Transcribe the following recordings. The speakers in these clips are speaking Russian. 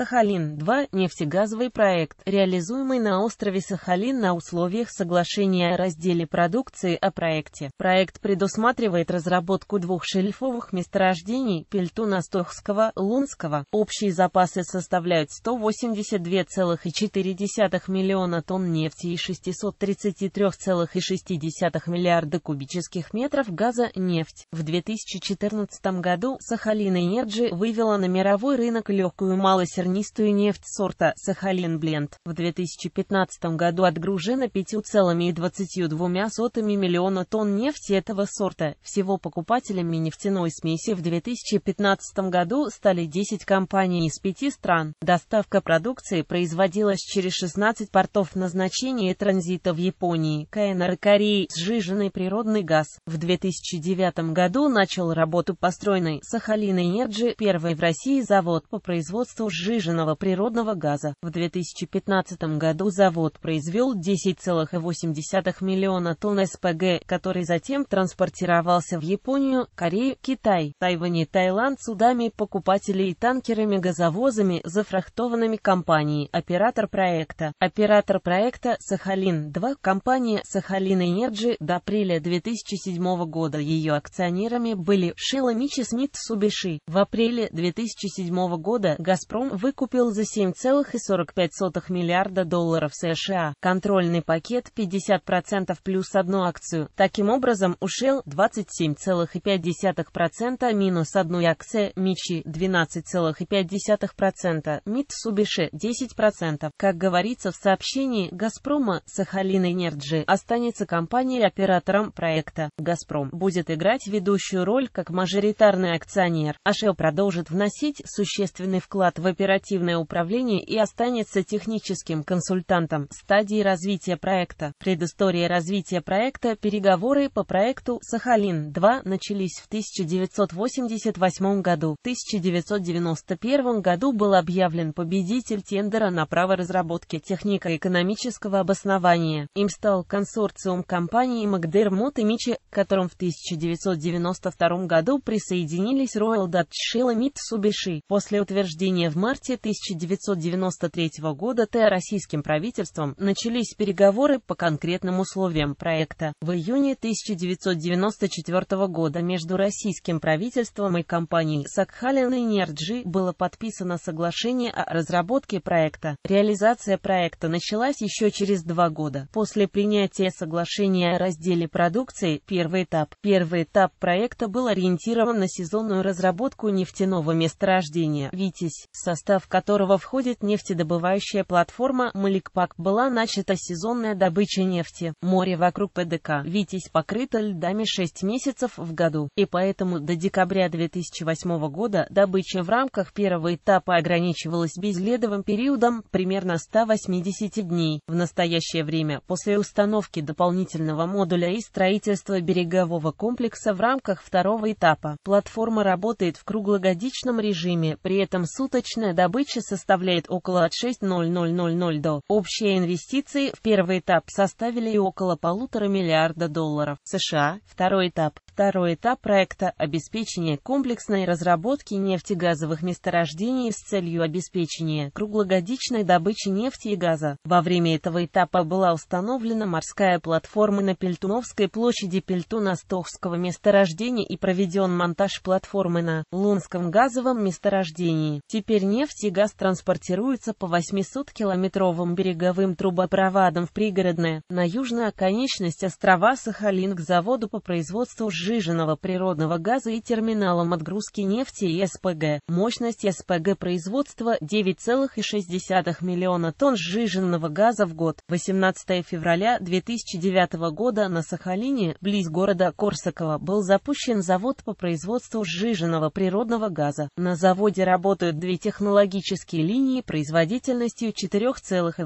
Сахалин-2 – нефтегазовый проект, реализуемый на острове Сахалин на условиях соглашения о разделе продукции о проекте. Проект предусматривает разработку двух шельфовых месторождений – Пельтуна-Стохского, Лунского. Общие запасы составляют 182,4 миллиона тонн нефти и 633,6 миллиарда кубических метров газа нефть. В 2014 году Сахалин Энерджи вывела на мировой рынок легкую малосернистую зернистую нефть сорта «Сахалин-Бленд» в 2015 году отгружено 5,22 миллиона тонн нефти этого сорта. Всего покупателями нефтяной смеси в 2015 году стали 10 компаний из 5 стран. Доставка продукции производилась через 16 портов назначения и транзита в Японии, КНР и Корее, сжиженный природный газ. В 2009 году начал работу построенный Сахалин Энерджи, первый в России завод по производству сжиженного сжиженного природного газа. В 2015 году завод произвел 10,8 миллиона тонн СПГ, который затем транспортировался в Японию, Корею, Китай, Тайвань и Таиланд судами покупателей и танкерами-газовозами, зафрахтованными компанией. Оператор проекта. Оператор проекта «Сахалин-2» компания «Сахалин Энерджи» до апреля 2007 года. Ее акционерами были Шила Мичи Смит Субиши. В апреле 2007 года «Газпром» выкупил за 7,45 миллиарда долларов США контрольный пакет 50% плюс одну акцию. Таким образом, у Shell 27,5% минус одну акцию, Мичи 12,5%, Митсубиши 10%. Как говорится в сообщении Газпрома, Сахалин Энерджи останется компанией-оператором проекта. Газпром будет играть ведущую роль как мажоритарный акционер, а Shell продолжит вносить существенный вклад в операцию оперативное управление и останется техническим консультантом. Стадии развития проекта. Предыстория развития проекта. Переговоры по проекту «Сахалин-2» начались в 1988 году. В 1991 году был объявлен победитель тендера на право разработки технико-экономического обоснования. Им стал консорциум компаний «Макдермут» и «Мичи», к которым в 1992 году присоединились Royal Dutch Shell и Mitsubishi. После утверждения в марте марте 1993 года Т. российским правительством начались переговоры по конкретным условиям проекта. В июне 1994 года между российским правительством и компанией Сакхалин Энерджи было подписано соглашение о разработке проекта. Реализация проекта началась еще через два года. После принятия соглашения о разделе продукции, первый этап. Первый этап проекта был ориентирован на сезонную разработку нефтяного месторождения «Витязь» состав в которого входит нефтедобывающая платформа «Маликпак», была начата сезонная добыча нефти. Море вокруг ПДК «Витязь» покрыто льдами 6 месяцев в году, и поэтому до декабря 2008 года добыча в рамках первого этапа ограничивалась безледовым периодом примерно 180 дней. В настоящее время, после установки дополнительного модуля и строительства берегового комплекса в рамках второго этапа, платформа работает в круглогодичном режиме, при этом суточная добыча составляет около от 6,0000 до. Общие инвестиции в первый этап составили около полутора миллиарда долларов США, второй этап Второй этап проекта – обеспечение комплексной разработки нефтегазовых месторождений с целью обеспечения круглогодичной добычи нефти и газа. Во время этого этапа была установлена морская платформа на Пельтуновской площади Пельтуна-Стохского месторождения и проведен монтаж платформы на Лунском газовом месторождении. Теперь нефть и газ транспортируются по 800-километровым береговым трубопроводам в пригородное, на южную оконечность острова Сахалин к заводу по производству жидкости сжиженного природного газа и терминалом отгрузки нефти и СПГ. Мощность СПГ производства 9,6 миллиона тонн сжиженного газа в год. 18 февраля 2009 года на Сахалине, близ города Корсакова, был запущен завод по производству сжиженного природного газа. На заводе работают две технологические линии производительностью 4,8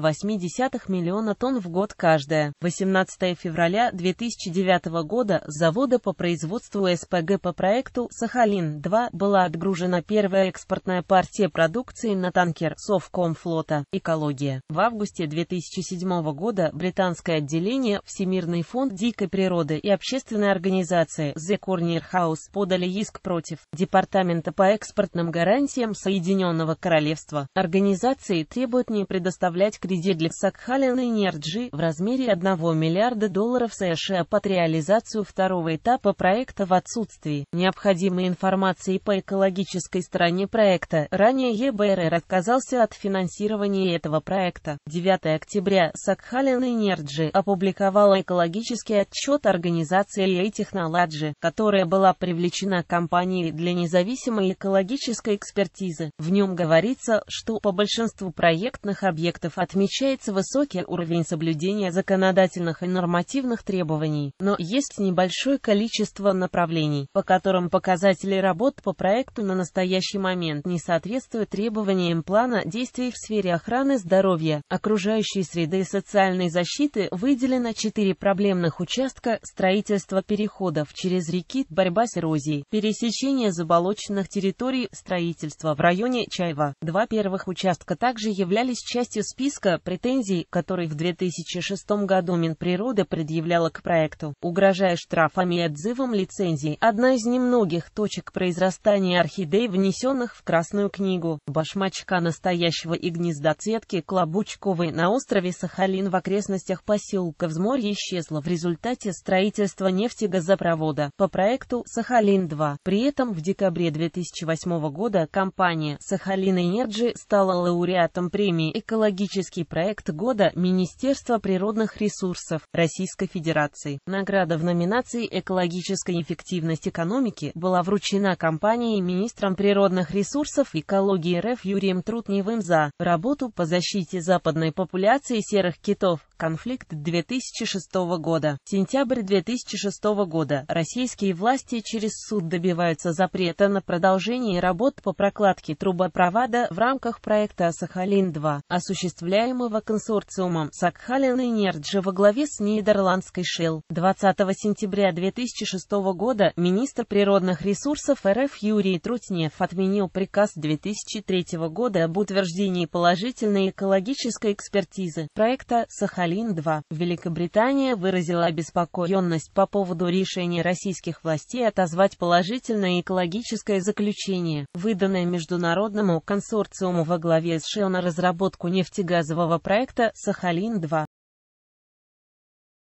миллиона тонн в год каждая. 18 февраля 2009 года с завода по производству производству СПГ по проекту «Сахалин-2» была отгружена первая экспортная партия продукции на танкер Совкомфлота «Экология». В августе 2007 года британское отделение Всемирный фонд дикой природы и общественная организация The Corner House подали иск против Департамента по экспортным гарантиям Соединенного Королевства. Организации требуют не предоставлять кредит для Сакхалина и в размере 1 миллиарда долларов США под реализацию второго этапа проекта в отсутствии необходимой информации по экологической стороне проекта. Ранее ЕБРР отказался от финансирования этого проекта. 9 октября Сакхалин Энерджи опубликовала экологический отчет организации A Technology, которая была привлечена компанией для независимой экологической экспертизы. В нем говорится, что по большинству проектных объектов отмечается высокий уровень соблюдения законодательных и нормативных требований, но есть небольшое количество количество направлений, по которым показатели работ по проекту на настоящий момент не соответствуют требованиям плана действий в сфере охраны здоровья, окружающей среды и социальной защиты выделено 4 проблемных участка строительство переходов через реки, борьба с эрозией, пересечение заболоченных территорий, строительство в районе Чайва. Два первых участка также являлись частью списка претензий, который в 2006 году Минприроды предъявляла к проекту, угрожая штрафами и отзывами отрывом лицензий, одна из немногих точек произрастания орхидей, внесенных в Красную книгу. Башмачка настоящего и гнездоцветки Клобучковой на острове Сахалин в окрестностях поселка Взморье исчезла в результате строительства нефтегазопровода по проекту «Сахалин-2». При этом в декабре 2008 года компания «Сахалин Энерджи» стала лауреатом премии «Экологический проект года» Министерства природных ресурсов Российской Федерации. Награда в номинации «Экологический энергетической эффективность экономики была вручена компании министром природных ресурсов и экологии РФ Юрием Трутневым за работу по защите западной популяции серых китов. Конфликт 2006 года. Сентябрь 2006 года. Российские власти через суд добиваются запрета на продолжение работ по прокладке трубопровода в рамках проекта «Сахалин-2», осуществляемого консорциумом «Сакхалин и во главе с нидерландской «Шелл». 20 сентября 2006 года министр природных ресурсов РФ Юрий Трутнев отменил приказ 2003 года об утверждении положительной экологической экспертизы проекта сахалин сахалин 2 Великобритания выразила обеспокоенность по поводу решения российских властей отозвать положительное экологическое заключение, выданное международному консорциуму во главе с ШЭО на разработку нефтегазового проекта «Сахалин-2».